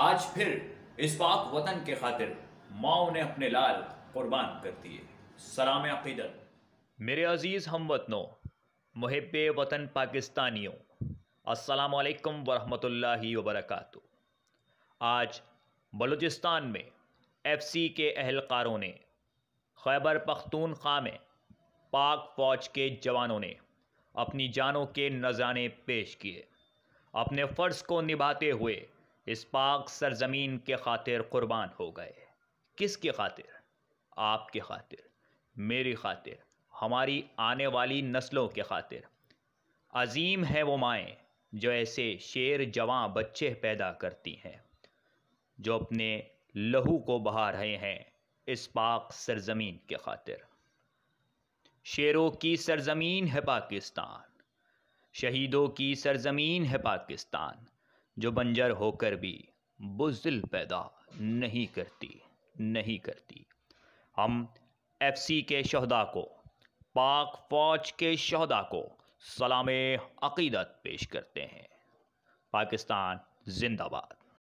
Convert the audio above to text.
आज फिर इस पाक वतन के खातिर माओ ने अपने लाल कुर्बान कर दिए सलाम अकीदत मेरे अजीज़ हम वतनों महब वतन पाकिस्तानियों असलकम वरहमल वबरक आज बलूचिस्तान में एफ सी के अहलकारों ने खैबर पख्तूनख्वा में पाक फौज के जवानों ने अपनी जानों के नज़ाने पेश किए अपने फ़र्ज़ को निभाते हुए इस पाक सरजमीन के खातिर क़ुरबान हो गए किस खातिर आपके खातिर मेरी खातिर हमारी आने वाली नस्लों के खातिर अजीम है वो माएँ जो ऐसे शेर जवां बच्चे पैदा करती हैं जो अपने लहू को बहा रहे हैं इस पाक सरजमीन के खातिर शेरों की सरजमीन है पाकिस्तान शहीदों की सरजमीन है पाकिस्तान जो बंजर होकर भी बुजिल पैदा नहीं करती नहीं करती हम एफसी के शहदा को पाक फौज के शहदा को सलाम अकीदत पेश करते हैं पाकिस्तान जिंदाबाद